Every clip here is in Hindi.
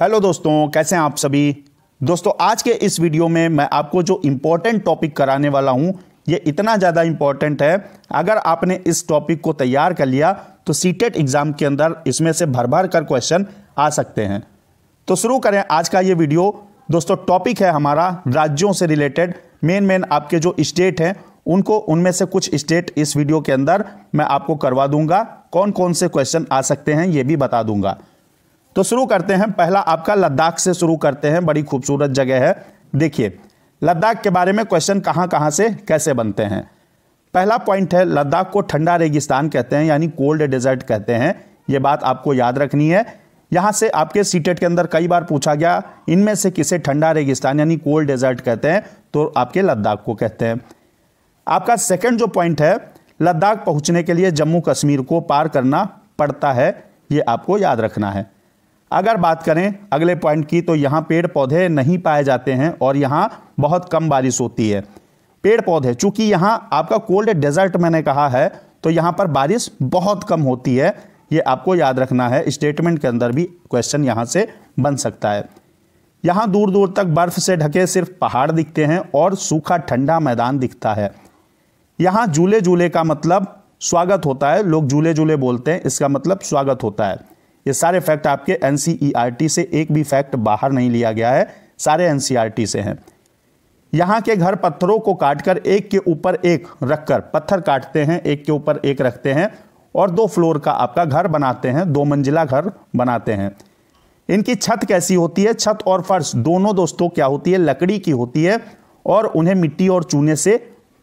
हेलो दोस्तों कैसे हैं आप सभी दोस्तों आज के इस वीडियो में मैं आपको जो इम्पोर्टेंट टॉपिक कराने वाला हूं ये इतना ज़्यादा इम्पोर्टेंट है अगर आपने इस टॉपिक को तैयार कर लिया तो सीटेट एग्ज़ाम e के अंदर इसमें से भर भर कर क्वेश्चन आ सकते हैं तो शुरू करें आज का ये वीडियो दोस्तों टॉपिक है हमारा राज्यों से रिलेटेड मेन मेन आपके जो स्टेट हैं उनको उनमें से कुछ स्टेट इस वीडियो के अंदर मैं आपको करवा दूंगा कौन कौन से क्वेश्चन आ सकते हैं ये भी बता दूंगा तो शुरू करते हैं पहला आपका लद्दाख से शुरू करते हैं बड़ी खूबसूरत जगह है देखिए लद्दाख के बारे में क्वेश्चन कहाँ कहाँ से कैसे बनते हैं पहला पॉइंट है लद्दाख को ठंडा रेगिस्तान कहते हैं यानी कोल्ड डेजर्ट कहते हैं ये बात आपको याद रखनी है यहाँ से आपके सीटेट के अंदर कई बार पूछा गया इनमें से किसे ठंडा रेगिस्तान यानी कोल्ड डेजर्ट कहते हैं तो आपके लद्दाख को कहते हैं आपका सेकेंड जो पॉइंट है लद्दाख पहुँचने के लिए जम्मू कश्मीर को पार करना पड़ता है ये आपको याद रखना है अगर बात करें अगले पॉइंट की तो यहाँ पेड़ पौधे नहीं पाए जाते हैं और यहाँ बहुत कम बारिश होती है पेड़ पौधे चूंकि यहाँ आपका कोल्ड डेजर्ट मैंने कहा है तो यहाँ पर बारिश बहुत कम होती है ये आपको याद रखना है स्टेटमेंट के अंदर भी क्वेश्चन यहाँ से बन सकता है यहाँ दूर दूर तक बर्फ से ढके सिर्फ पहाड़ दिखते हैं और सूखा ठंडा मैदान दिखता है यहाँ झूले झूले का मतलब स्वागत होता है लोग झूले झूले बोलते हैं इसका मतलब स्वागत होता है ये सारे फैक्ट आपके एन e से एक भी फैक्ट बाहर नहीं लिया गया है सारे एन e से हैं यहाँ के घर पत्थरों को काटकर एक के ऊपर एक रखकर पत्थर काटते हैं एक के ऊपर एक रखते हैं और दो फ्लोर का आपका घर बनाते हैं दो मंजिला घर बनाते हैं इनकी छत कैसी होती है छत और फर्श दोनों दोस्तों क्या होती है लकड़ी की होती है और उन्हें मिट्टी और चूने से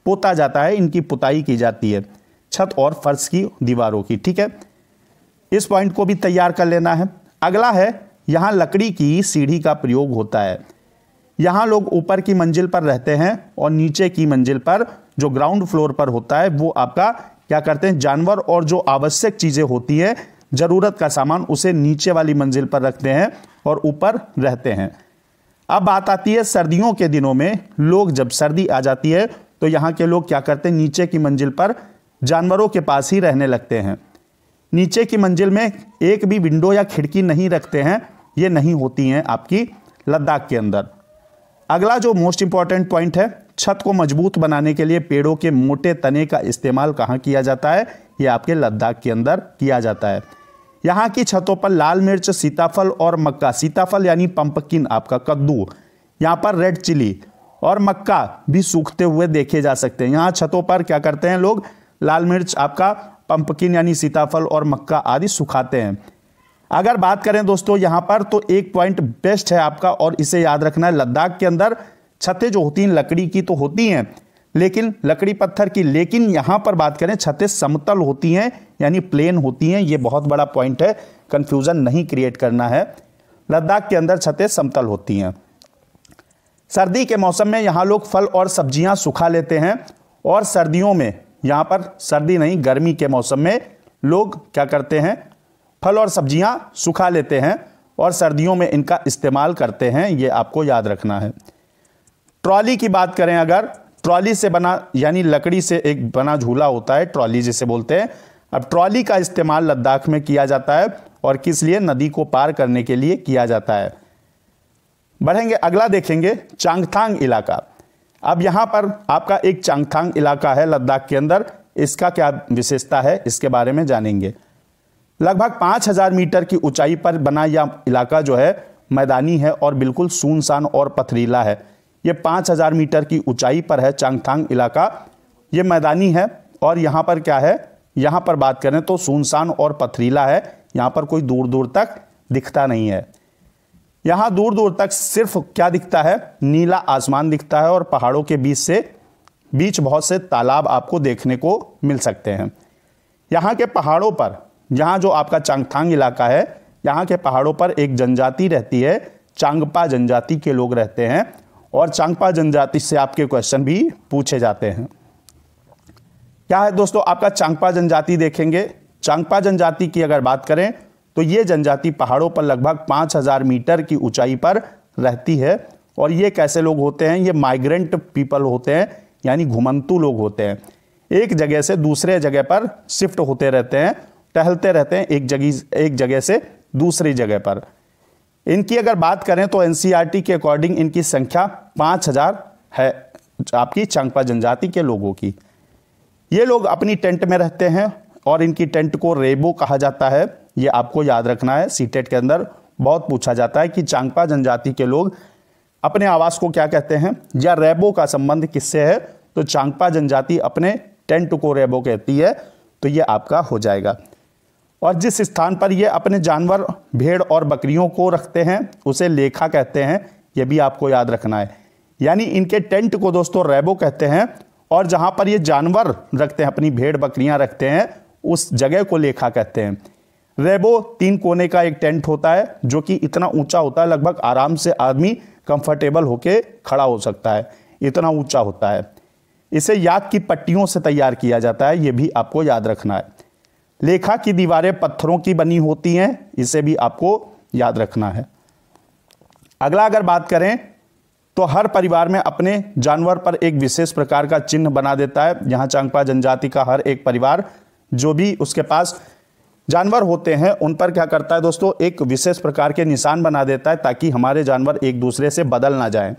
पोता जाता है इनकी पुताई की जाती है छत और फर्श की दीवारों की ठीक है इस पॉइंट को भी तैयार कर लेना है अगला है यहाँ लकड़ी की सीढ़ी का प्रयोग होता है यहाँ लोग ऊपर की मंजिल पर रहते हैं और नीचे की मंजिल पर जो ग्राउंड फ्लोर पर होता है वो आपका क्या करते हैं जानवर और जो आवश्यक चीज़ें होती है ज़रूरत का सामान उसे नीचे वाली मंजिल पर रखते हैं और ऊपर रहते हैं अब बात आती है सर्दियों के दिनों में लोग जब सर्दी आ जाती है तो यहाँ के लोग क्या करते हैं नीचे की मंजिल पर जानवरों के पास ही रहने लगते हैं नीचे की मंजिल में एक भी विंडो या खिड़की नहीं रखते हैं ये नहीं होती हैं आपकी लद्दाख के अंदर अगला जो मोस्ट इंपॉर्टेंट पॉइंट है छत को मजबूत बनाने के लिए पेड़ों के मोटे तने का इस्तेमाल कहाँ किया जाता है ये आपके लद्दाख के अंदर किया जाता है यहाँ की छतों पर लाल मिर्च सीताफल और मक्का सीताफल यानी पंपकिन आपका कद्दू यहाँ पर रेड चिली और मक्का भी सूखते हुए देखे जा सकते हैं यहाँ छतों पर क्या करते हैं लोग लाल मिर्च आपका पंपकिन यानी सीताफल और मक्का आदि सुखाते हैं अगर बात करें दोस्तों यहां पर तो एक पॉइंट बेस्ट है आपका और इसे याद रखना है लद्दाख के अंदर छतें जो होती हैं लकड़ी की तो होती हैं लेकिन लकड़ी पत्थर की लेकिन यहां पर बात करें छतें समतल होती हैं यानी प्लेन होती हैं ये बहुत बड़ा पॉइंट है कंफ्यूजन नहीं क्रिएट करना है लद्दाख के अंदर छतें समतल होती हैं सर्दी के मौसम में यहाँ लोग फल और सब्जियाँ सुखा लेते हैं और सर्दियों में यहाँ पर सर्दी नहीं गर्मी के मौसम में लोग क्या करते हैं फल और सब्जियाँ सुखा लेते हैं और सर्दियों में इनका इस्तेमाल करते हैं ये आपको याद रखना है ट्रॉली की बात करें अगर ट्रॉली से बना यानी लकड़ी से एक बना झूला होता है ट्रॉली जिसे बोलते हैं अब ट्रॉली का इस्तेमाल लद्दाख में किया जाता है और किस लिए नदी को पार करने के लिए किया जाता है बढ़ेंगे अगला देखेंगे चांगथांग इलाका अब यहाँ पर आपका एक चांगथांग इलाका है लद्दाख के अंदर इसका क्या विशेषता है इसके बारे में जानेंगे लगभग 5000 मीटर की ऊंचाई पर बना यह इलाका जो है मैदानी है और बिल्कुल सुनसान और पथरीला है ये 5000 मीटर की ऊंचाई पर है चांगथांग इलाका ये मैदानी है और यहाँ पर क्या है यहाँ पर बात करें तो सुनसान और पथरीला है यहाँ पर कोई दूर दूर तक दिखता नहीं है यहां दूर दूर तक सिर्फ क्या दिखता है नीला आसमान दिखता है और पहाड़ों के बीच से बीच बहुत से तालाब आपको देखने को मिल सकते हैं यहां के पहाड़ों पर यहाँ जो आपका चांगथांग इलाका है यहाँ के पहाड़ों पर एक जनजाति रहती है चांगपा जनजाति के लोग रहते हैं और चांगपा जनजाति से आपके क्वेश्चन भी पूछे जाते हैं क्या है दोस्तों आपका चांगपा जनजाति देखेंगे चांगपा जनजाति की अगर बात करें तो ये जनजाति पहाड़ों पर लगभग 5000 मीटर की ऊंचाई पर रहती है और ये कैसे लोग होते हैं ये माइग्रेंट पीपल होते हैं यानी घुमंतु लोग होते हैं एक जगह से दूसरे जगह पर शिफ्ट होते रहते हैं टहलते रहते हैं एक जगह एक जगह से दूसरी जगह पर इनकी अगर बात करें तो एन e के अकॉर्डिंग इनकी संख्या पाँच हज़ार है आपकी चंगपा जनजाति के लोगों की ये लोग अपनी टेंट में रहते हैं और इनकी टेंट को रेबो कहा जाता है ये आपको याद रखना है सीटेट e के अंदर बहुत पूछा जाता है कि चांगपा जनजाति के लोग अपने आवास को क्या कहते हैं या रेबो का संबंध किससे है तो चांगपा जनजाति अपने टेंट को रेबो कहती है तो ये आपका हो जाएगा और जिस स्थान पर ये अपने जानवर भेड़ और बकरियों को रखते हैं उसे लेखा कहते हैं ये भी आपको याद रखना है यानी इनके टेंट को दोस्तों रेबो कहते हैं और जहाँ पर ये जानवर रखते हैं अपनी भेड़ बकरियाँ रखते हैं उस जगह को लेखा कहते हैं रेबो तीन कोने का एक टेंट होता है जो कि इतना ऊंचा होता है लगभग आराम से आदमी कंफर्टेबल होके खड़ा हो सकता है इतना ऊंचा होता है इसे याक की पट्टियों से तैयार किया जाता है ये भी आपको याद रखना है लेखा की दीवारें पत्थरों की बनी होती हैं इसे भी आपको याद रखना है अगला अगर बात करें तो हर परिवार में अपने जानवर पर एक विशेष प्रकार का चिन्ह बना देता है यहाँ चांगपा जनजाति का हर एक परिवार जो भी उसके पास जानवर होते हैं उन पर क्या करता है दोस्तों एक विशेष प्रकार के निशान बना देता है ताकि हमारे जानवर एक दूसरे से बदल ना जाएं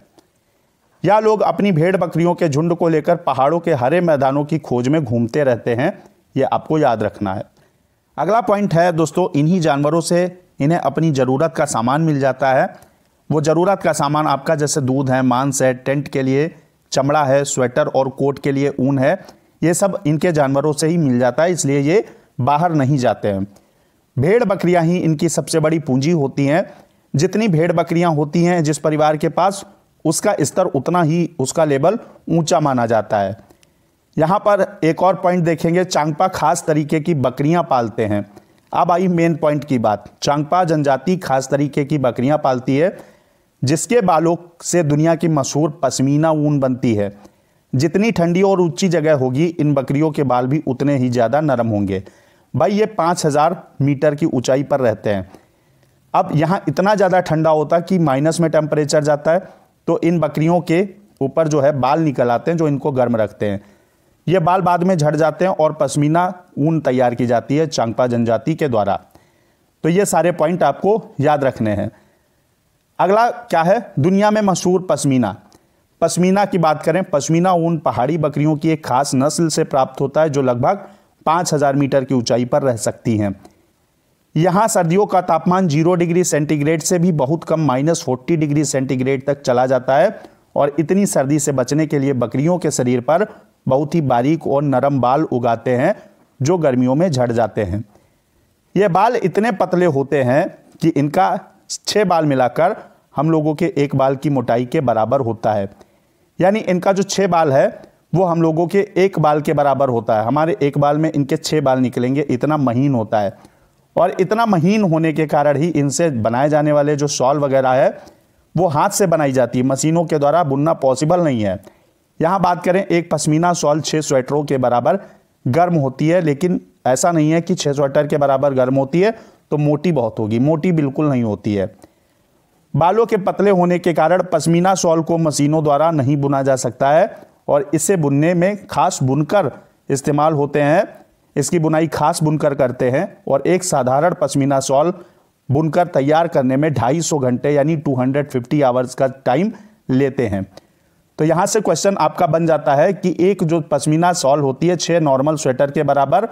या लोग अपनी भेड़ बकरियों के झुंड को लेकर पहाड़ों के हरे मैदानों की खोज में घूमते रहते हैं ये आपको याद रखना है अगला पॉइंट है दोस्तों इन्हीं जानवरों से इन्हें अपनी ज़रूरत का सामान मिल जाता है वो ज़रूरत का सामान आपका जैसे दूध है मांस है टेंट के लिए चमड़ा है स्वेटर और कोट के लिए ऊन है ये सब इनके जानवरों से ही मिल जाता है इसलिए ये बाहर नहीं जाते हैं भेड़ बकरियां ही इनकी सबसे बड़ी पूंजी होती हैं जितनी भेड़ बकरियां होती हैं जिस परिवार के पास उसका स्तर उतना ही उसका लेवल ऊंचा माना जाता है यहाँ पर एक और पॉइंट देखेंगे चांगपा खास तरीके की बकरियाँ पालते हैं अब आई मेन पॉइंट की बात चांगपा जनजाति खास तरीके की बकरियाँ पालती है जिसके बालों से दुनिया की मशहूर पश्मीना ऊन बनती है जितनी ठंडी और ऊंची जगह होगी इन बकरियों के बाल भी उतने ही ज़्यादा नरम होंगे भाई ये पाँच हज़ार मीटर की ऊंचाई पर रहते हैं अब यहाँ इतना ज़्यादा ठंडा होता है कि माइनस में टेम्परेचर जाता है तो इन बकरियों के ऊपर जो है बाल निकल आते हैं जो इनको गर्म रखते हैं ये बाल बाद में झड़ जाते हैं और पश्मीना ऊन तैयार की जाती है चांगपा जनजाति के द्वारा तो ये सारे पॉइंट आपको याद रखने हैं अगला क्या है दुनिया में मशहूर पश्मीना पश्मीना की बात करें पश्मीना ऊन पहाड़ी बकरियों की एक खास नस्ल से प्राप्त होता है जो लगभग हजार मीटर की ऊंचाई पर रह सकती हैं यहाँ सर्दियों का तापमान जीरो डिग्री सेंटीग्रेड से भी बहुत कम माइनस फोर्टी डिग्री सेंटीग्रेड तक चला जाता है और इतनी सर्दी से बचने के लिए बकरियों के शरीर पर बहुत ही बारीक और नरम बाल उगाते हैं जो गर्मियों में झड़ जाते हैं ये बाल इतने पतले होते हैं कि इनका छः बाल मिलाकर हम लोगों के एक बाल की मोटाई के बराबर होता है यानी इनका जो छः बाल है वो हम लोगों के एक बाल के बराबर होता है हमारे एक बाल में इनके छः बाल निकलेंगे इतना महीन होता है और इतना महीन होने के कारण ही इनसे बनाए जाने वाले जो शॉल वगैरह है वो हाथ से बनाई जाती है मशीनों के द्वारा बुनना पॉसिबल नहीं है यहाँ बात करें एक पश्मीना शॉल छः स्वेटरों के बराबर गर्म होती है लेकिन ऐसा नहीं है कि छः स्वेटर के बराबर गर्म होती है तो मोटी बहुत होगी मोटी बिल्कुल नहीं होती है बालों के पतले होने के कारण पश्मीना शॉल को मशीनों द्वारा नहीं बुना जा सकता है और इसे बुनने में खास बुनकर इस्तेमाल होते हैं इसकी बुनाई खास बुनकर करते हैं और एक साधारण पश्मीना शॉल बुनकर तैयार करने में 250 घंटे यानी 250 आवर्स का टाइम लेते हैं तो यहाँ से क्वेश्चन आपका बन जाता है कि एक जो पश्मीना शॉल होती है छः नॉर्मल स्वेटर के बराबर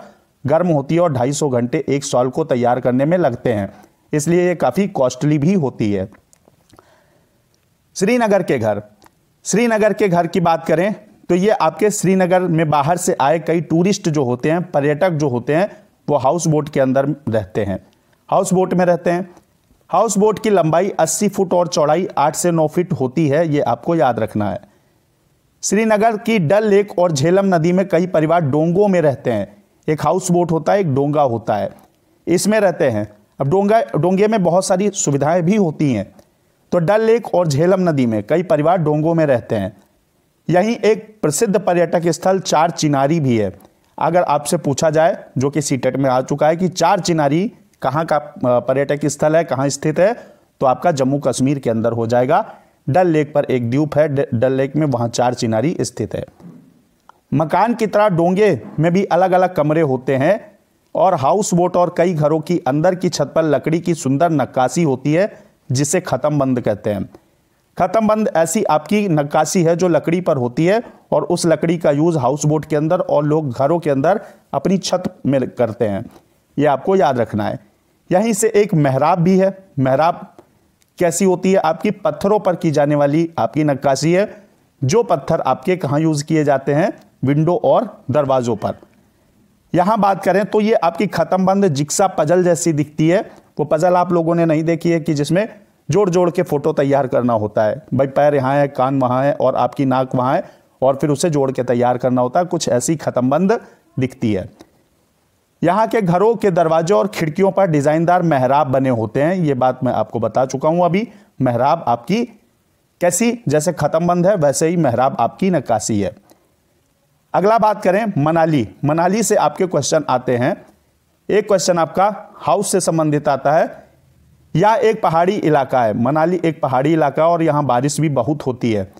गर्म होती है और 250 घंटे एक शॉल को तैयार करने में लगते हैं इसलिए ये काफ़ी कॉस्टली भी होती है श्रीनगर के घर श्रीनगर के घर की बात करें तो ये आपके श्रीनगर में बाहर से आए कई टूरिस्ट जो होते हैं पर्यटक जो होते हैं वो हाउस बोट के अंदर रहते हैं हाउस बोट में रहते हैं हाउस बोट की लंबाई 80 फुट और चौड़ाई 8 से 9 फीट होती है ये आपको याद रखना है श्रीनगर की डल लेक और झेलम नदी में कई परिवार डोंगों में रहते हैं एक हाउस बोट होता है एक डोंगा होता है इसमें रहते हैं अब डोंगा डोंगे में बहुत सारी सुविधाएं भी होती हैं तो डल लेक और झेलम नदी में कई परिवार डोंगों में रहते हैं यहीं एक प्रसिद्ध पर्यटक स्थल चार चिनारी भी है अगर आपसे पूछा जाए जो कि सीटेट में आ चुका है कि चार चिनारी कहाँ का पर्यटक स्थल है कहाँ स्थित है तो आपका जम्मू कश्मीर के अंदर हो जाएगा डल लेक पर एक द्वीप है डल लेक में वहाँ चार चिनारी स्थित है मकान की तरह डोंगे में भी अलग अलग कमरे होते हैं और हाउस बोट और कई घरों की अंदर की छत पर लकड़ी की सुंदर नक्काशी होती है जिसे ख़त्म बंद कहते हैं ख़त्म बंद ऐसी आपकी नक्काशी है जो लकड़ी पर होती है और उस लकड़ी का यूज़ हाउस बोट के अंदर और लोग घरों के अंदर अपनी छत में करते हैं यह आपको याद रखना है यहीं से एक मेहराब भी है मेहराब कैसी होती है आपकी पत्थरों पर की जाने वाली आपकी नक्काशी है जो पत्थर आपके कहाँ यूज़ किए जाते हैं विंडो और दरवाज़ों पर यहाँ बात करें तो ये आपकी ख़त्म बंद जिक्सा पजल जैसी दिखती है वो पजल आप लोगों ने नहीं देखी है कि जिसमें जोड़ जोड़ के फोटो तैयार करना होता है भाई पैर यहाँ है कान वहाँ है और आपकी नाक वहाँ है और फिर उसे जोड़ के तैयार करना होता है कुछ ऐसी खत्मबंद दिखती है यहाँ के घरों के दरवाजों और खिड़कियों पर डिज़ाइनदार मेहराब बने होते हैं ये बात मैं आपको बता चुका हूँ अभी मेहराब आपकी कैसी जैसे खतमबंद है वैसे ही मेहराब आपकी नक्काशी है अगला बात करें मनाली मनाली से आपके क्वेश्चन आते हैं एक क्वेश्चन आपका हाउस से संबंधित आता है यह एक पहाड़ी इलाका है मनाली एक पहाड़ी इलाका और यहाँ बारिश भी बहुत होती है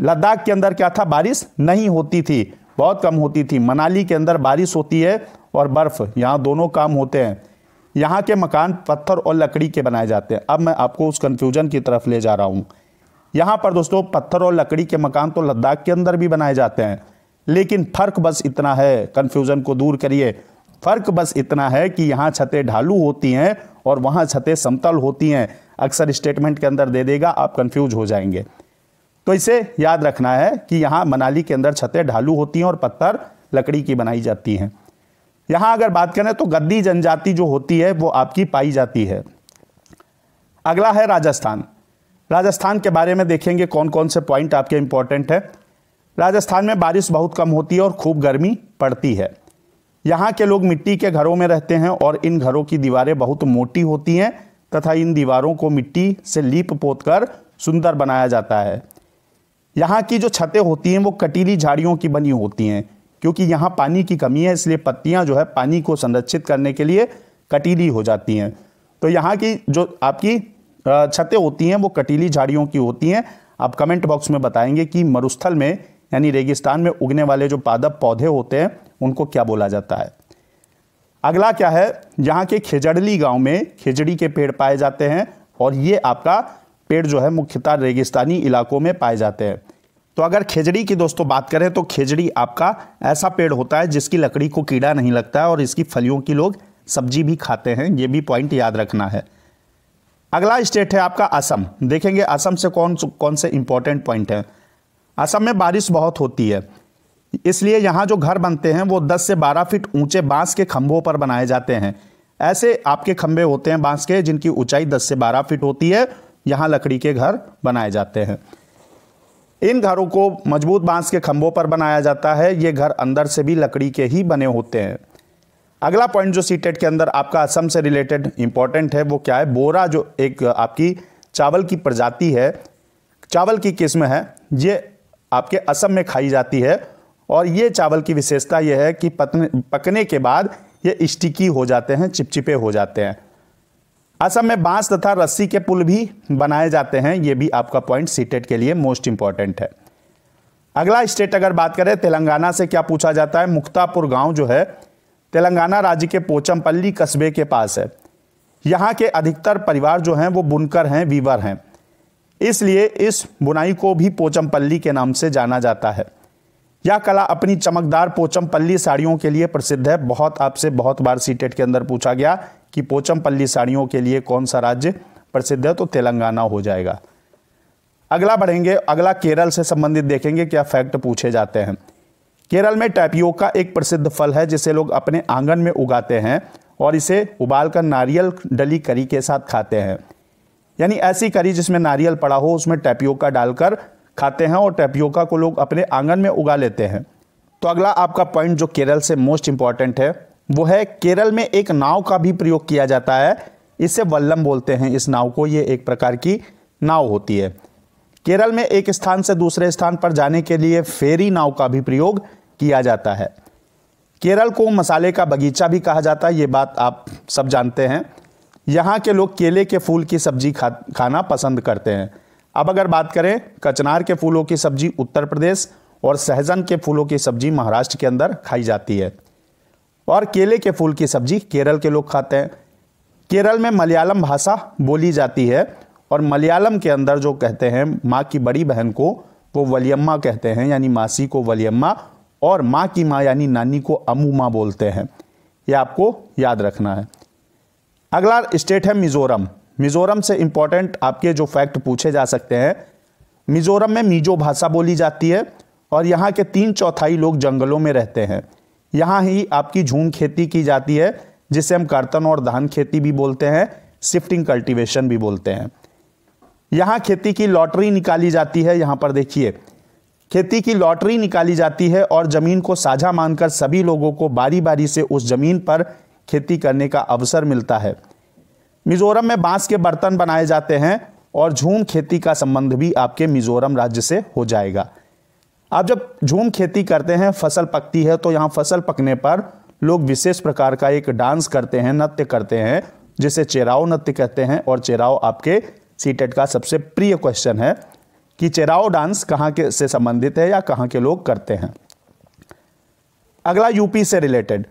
लद्दाख के अंदर क्या था बारिश नहीं होती थी बहुत कम होती थी मनाली के अंदर बारिश होती है और बर्फ़ यहाँ दोनों काम होते हैं यहाँ के मकान पत्थर और लकड़ी के बनाए जाते हैं अब मैं आपको उस कन्फ्यूज़न की तरफ ले जा रहा हूँ यहाँ पर दोस्तों पत्थर और लकड़ी के मकान तो लद्दाख के अंदर भी बनाए जाते हैं लेकिन फर्क बस इतना है कन्फ्यूज़न को दूर करिए फर्क बस इतना है कि यहाँ छतें ढालू होती हैं और वहाँ छतें समतल होती हैं अक्सर स्टेटमेंट के अंदर दे देगा आप कंफ्यूज हो जाएंगे तो इसे याद रखना है कि यहाँ मनाली के अंदर छतें ढालू होती हैं और पत्थर लकड़ी की बनाई जाती हैं यहाँ अगर बात करें तो गद्दी जनजाति जो होती है वो आपकी पाई जाती है अगला है राजस्थान राजस्थान के बारे में देखेंगे कौन कौन से पॉइंट आपके इंपॉर्टेंट है राजस्थान में बारिश बहुत कम होती है और खूब गर्मी पड़ती है यहाँ के लोग मिट्टी के घरों में रहते हैं और इन घरों की दीवारें बहुत मोटी होती हैं तथा इन दीवारों को मिट्टी से लीप पोत कर सुंदर बनाया जाता है यहाँ की जो छतें होती हैं वो कटीली झाड़ियों की बनी होती हैं क्योंकि यहाँ पानी की कमी है इसलिए पत्तियाँ जो है पानी को संरक्षित करने के लिए कटीली हो जाती हैं तो यहाँ की जो आपकी छतें होती हैं वो कटीली झाड़ियों की होती हैं आप कमेंट बॉक्स में बताएंगे कि मरुस्थल में यानी रेगिस्तान में उगने वाले जो पादप पौधे होते हैं उनको क्या बोला जाता है अगला क्या है यहाँ के खेजड़ली गांव में खेजड़ी के पेड़ पाए जाते हैं और ये आपका पेड़ जो है मुख्यतः रेगिस्तानी इलाकों में पाए जाते हैं तो अगर खेजड़ी की दोस्तों बात करें तो खेजड़ी आपका ऐसा पेड़ होता है जिसकी लकड़ी को कीड़ा नहीं लगता है और इसकी फलियों की लोग सब्जी भी खाते हैं ये भी पॉइंट याद रखना है अगला स्टेट है आपका असम देखेंगे असम से कौन कौन से इंपॉर्टेंट पॉइंट हैं असम में बारिश बहुत होती है इसलिए यहाँ जो घर बनते हैं वो 10 से 12 फीट ऊंचे बांस के खंभों पर बनाए जाते हैं ऐसे आपके खंभे होते हैं बांस के जिनकी ऊंचाई 10 से 12 फीट होती है यहाँ लकड़ी के घर बनाए जाते हैं इन घरों को मजबूत बांस के खंभों पर बनाया जाता है ये घर अंदर से भी लकड़ी के ही बने होते हैं अगला पॉइंट जो सीटेट के अंदर आपका असम से रिलेटेड इंपॉर्टेंट है वो क्या है बोरा जो एक आपकी चावल की प्रजाति है चावल की किस्म है ये आपके असम में खाई जाती है और ये चावल की विशेषता यह है कि पतने पकने के बाद ये स्टिकी हो जाते हैं चिपचिपे हो जाते हैं असम में बांस तथा रस्सी के पुल भी बनाए जाते हैं ये भी आपका पॉइंट सीटेट के लिए मोस्ट इंपॉर्टेंट है अगला स्टेट अगर बात करें तेलंगाना से क्या पूछा जाता है मुक्तापुर गांव जो है तेलंगाना राज्य के पोचमपल्ली कस्बे के पास है यहाँ के अधिकतर परिवार जो हैं वो बुनकर हैं वीवर हैं इसलिए इस बुनाई को भी पोचमपल्ली के नाम से जाना जाता है यह कला अपनी चमकदार पोचमपल्ली साड़ियों के लिए प्रसिद्ध है बहुत आपसे बहुत बार सीटेट के अंदर पूछा गया कि पोचमपल्ली साड़ियों के लिए कौन सा राज्य प्रसिद्ध है तो तेलंगाना हो जाएगा अगला बढ़ेंगे अगला केरल से संबंधित देखेंगे क्या फैक्ट पूछे जाते हैं केरल में टैपियोका एक प्रसिद्ध फल है जिसे लोग अपने आंगन में उगाते हैं और इसे उबालकर नारियल डली करी के साथ खाते हैं यानी ऐसी करी जिसमें नारियल पड़ा हो उसमें टैपियोका डालकर खाते हैं और टैपियोका को लोग अपने आंगन में उगा लेते हैं तो अगला आपका पॉइंट जो केरल से मोस्ट इंपॉर्टेंट है वो है केरल में एक नाव का भी प्रयोग किया जाता है इसे वल्लम बोलते हैं इस नाव को ये एक प्रकार की नाव होती है केरल में एक स्थान से दूसरे स्थान पर जाने के लिए फेरी नाव का भी प्रयोग किया जाता है केरल को मसाले का बगीचा भी कहा जाता है ये बात आप सब जानते हैं यहाँ के लोग केले के फूल की सब्जी खा खाना पसंद करते हैं अब अगर बात करें कचनार के फूलों की सब्जी उत्तर प्रदेश और सहजन के फूलों की सब्जी महाराष्ट्र के अंदर खाई जाती है और केले के फूल की सब्जी केरल के लोग खाते हैं केरल में मलयालम भाषा बोली जाती है और मलयालम के अंदर जो कहते हैं माँ की बड़ी बहन को वो वलियम्मा कहते हैं यानी मासी को वलियम्मा और माँ की माँ यानी नानी को अमू माँ बोलते हैं ये आपको याद रखना है अगला स्टेट है मिजोरम मिजोरम से इंपॉर्टेंट आपके जो फैक्ट पूछे जा सकते हैं मिजोरम में मिजो भाषा बोली जाती है और यहाँ के तीन चौथाई लोग जंगलों में रहते हैं यहाँ ही आपकी झूम खेती की जाती है जिसे हम कर्तन और धान खेती भी बोलते हैं शिफ्टिंग कल्टीवेशन भी बोलते हैं यहाँ खेती की लॉटरी निकाली जाती है यहाँ पर देखिए खेती की लॉटरी निकाली जाती है और ज़मीन को साझा मानकर सभी लोगों को बारी बारी से उस ज़मीन पर खेती करने का अवसर मिलता है मिजोरम में बांस के बर्तन बनाए जाते हैं और झूम खेती का संबंध भी आपके मिजोरम राज्य से हो जाएगा आप जब झूम खेती करते हैं फसल पकती है तो यहाँ फसल पकने पर लोग विशेष प्रकार का एक डांस करते हैं नृत्य करते हैं जिसे चेराव नृत्य कहते हैं और चेराव आपके सीटेट का सबसे प्रिय क्वेश्चन है कि चेराव डांस कहाँ के से संबंधित है या कहाँ के लोग करते हैं अगला यूपी से रिलेटेड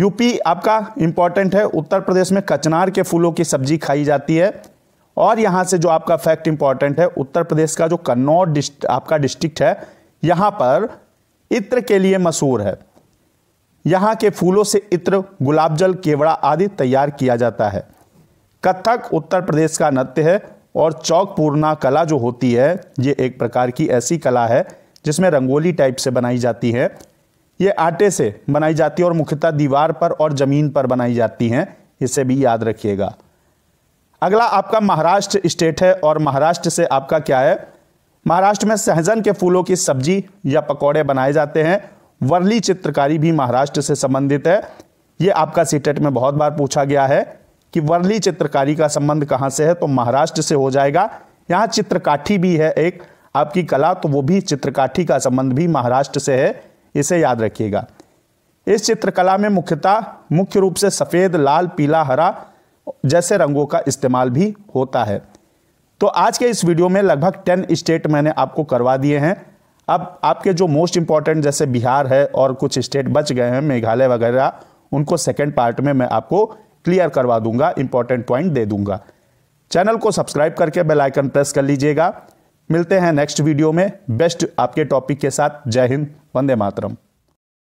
यूपी आपका इंपॉर्टेंट है उत्तर प्रदेश में कचनार के फूलों की सब्जी खाई जाती है और यहाँ से जो आपका फैक्ट इम्पॉर्टेंट है उत्तर प्रदेश का जो कन्नौर डिस्ट आपका डिस्ट्रिक्ट है यहाँ पर इत्र के लिए मशहूर है यहाँ के फूलों से इत्र गुलाब जल केवड़ा आदि तैयार किया जाता है कथक उत्तर प्रदेश का नृत्य है और चौक पूर्णा कला जो होती है ये एक प्रकार की ऐसी कला है जिसमें रंगोली टाइप से बनाई जाती है ये आटे से बनाई जाती है और मुख्यतः दीवार पर और ज़मीन पर बनाई जाती हैं इसे भी याद रखिएगा अगला आपका महाराष्ट्र स्टेट है और महाराष्ट्र से आपका क्या है महाराष्ट्र में सहजन के फूलों की सब्जी या पकौड़े बनाए जाते हैं वर्ली चित्रकारी भी महाराष्ट्र से संबंधित है ये आपका सीटेट में बहुत बार पूछा गया है कि वर्ली चित्रकारी का संबंध कहाँ से है तो महाराष्ट्र से हो जाएगा यहाँ चित्रकाठी भी है एक आपकी कला तो वो भी चित्रकाठी का संबंध भी महाराष्ट्र से है इसे याद रखिएगा इस चित्रकला में मुख्यतः मुख्य रूप से सफ़ेद लाल पीला हरा जैसे रंगों का इस्तेमाल भी होता है तो आज के इस वीडियो में लगभग टेन स्टेट मैंने आपको करवा दिए हैं अब आपके जो मोस्ट इंपॉर्टेंट जैसे बिहार है और कुछ स्टेट बच गए हैं मेघालय वगैरह उनको सेकेंड पार्ट में मैं आपको क्लियर करवा दूंगा इंपॉर्टेंट पॉइंट दे दूंगा चैनल को सब्सक्राइब करके बेल आइकन प्रेस कर लीजिएगा मिलते हैं नेक्स्ट वीडियो में बेस्ट आपके टॉपिक के साथ जय हिंद वंदे मातरम